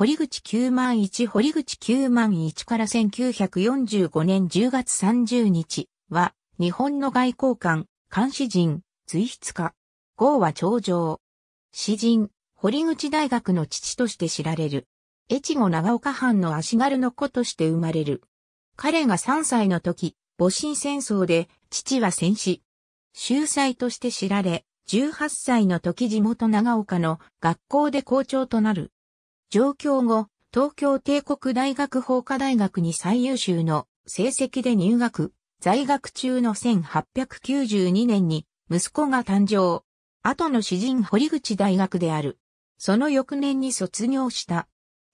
堀口9万1堀口9万1から1945年10月30日は日本の外交官、監視人、随筆家。号は長城。詩人、堀口大学の父として知られる。越後長岡藩の足軽の子として生まれる。彼が3歳の時、戊辰戦争で父は戦死。秀才として知られ、18歳の時地元長岡の学校で校長となる。上京後、東京帝国大学法科大学に最優秀の成績で入学、在学中の1892年に息子が誕生。後の詩人堀口大学である。その翌年に卒業した。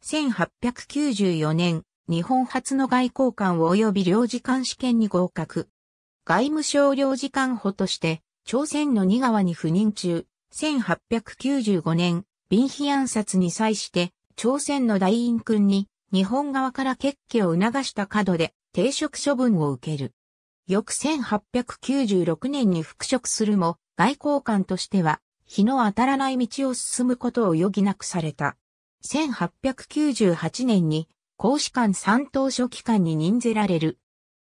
1894年、日本初の外交官及び領事館試験に合格。外務省領事館補として、朝鮮の二川に赴任中、1895年、貧ン暗殺に際して、朝鮮の大院君に日本側から決起を促した角で停職処分を受ける。翌1896年に復職するも、外交官としては、日の当たらない道を進むことを余儀なくされた。1898年に、公使館三等書記官に任ぜられる。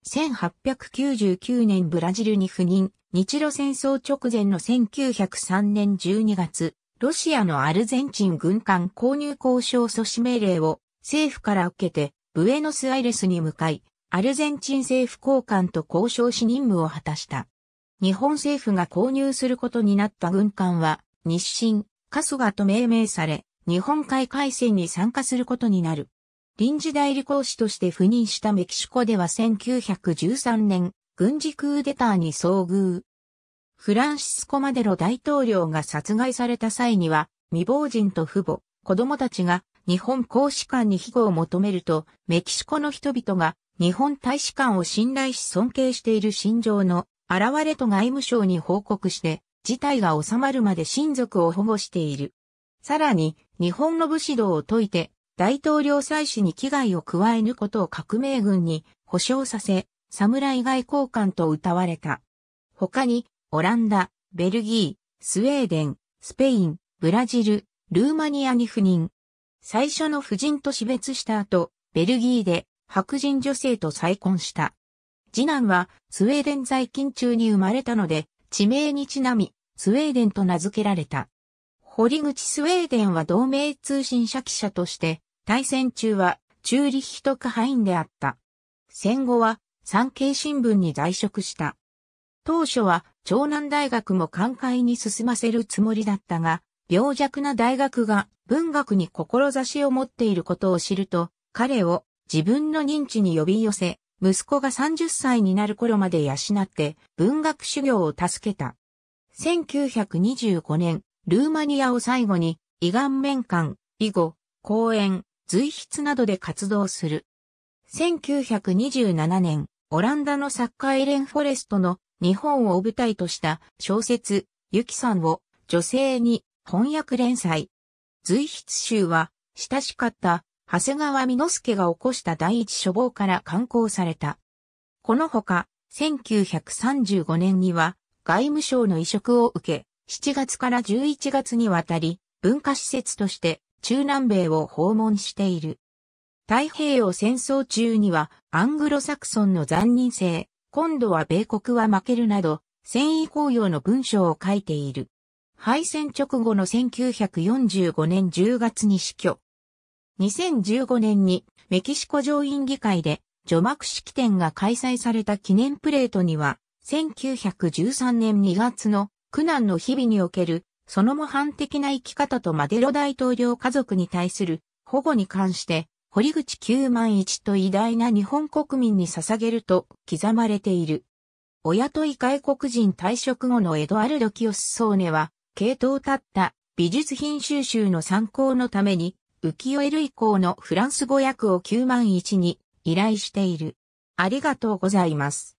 1899年ブラジルに赴任、日露戦争直前の1903年12月、ロシアのアルゼンチン軍艦購入交渉阻止命令を政府から受けて、ブエノスアイレスに向かい、アルゼンチン政府高官と交渉し任務を果たした。日本政府が購入することになった軍艦は、日清、カスガと命名され、日本海海戦に参加することになる。臨時代理公使として赴任したメキシコでは1913年、軍事クーデターに遭遇。フランシスコ・マデロ大統領が殺害された際には、未亡人と父母、子供たちが日本公使館に庇護を求めると、メキシコの人々が日本大使館を信頼し尊敬している心情の現れと外務省に報告して、事態が収まるまで親族を保護している。さらに、日本の武士道を説いて、大統領祭祀に危害を加えぬことを革命軍に保障させ、侍外交官と謳われた。他に、オランダ、ベルギー、スウェーデン、スペイン、ブラジル、ルーマニアに赴任。最初の夫人と死別した後、ベルギーで白人女性と再婚した。次男はスウェーデン在勤中に生まれたので、地名にちなみ、スウェーデンと名付けられた。堀口スウェーデンは同盟通信社記者として、対戦中はチューリヒトクハインであった。戦後は産経新聞に在職した。当初は長南大学も寛解に進ませるつもりだったが、病弱な大学が文学に志を持っていることを知ると、彼を自分の認知に呼び寄せ、息子が30歳になる頃まで養って文学修行を助けた。1925年、ルーマニアを最後に、胃がん面館、以後、講演、随筆などで活動する。1927年、オランダのサッカーエレン・フォレストの日本を舞台とした小説、ゆきさんを女性に翻訳連載。随筆集は、親しかった長谷川美之助が起こした第一書房から刊行された。このほか、1935年には外務省の移植を受け、7月から11月にわたり文化施設として中南米を訪問している。太平洋戦争中にはアングロサクソンの残忍性、今度は米国は負けるなど、戦意高揚の文章を書いている。敗戦直後の1945年10月に死去。2015年にメキシコ上院議会で除幕式典が開催された記念プレートには、1913年2月の苦難の日々における、その模範的な生き方とマデロ大統領家族に対する保護に関して堀口九万一と偉大な日本国民に捧げると刻まれている。お雇い外国人退職後のエドアルド・キオス・ソーネは、系統たった美術品収集の参考のために、浮世絵類校のフランス語訳を9万1に依頼している。ありがとうございます。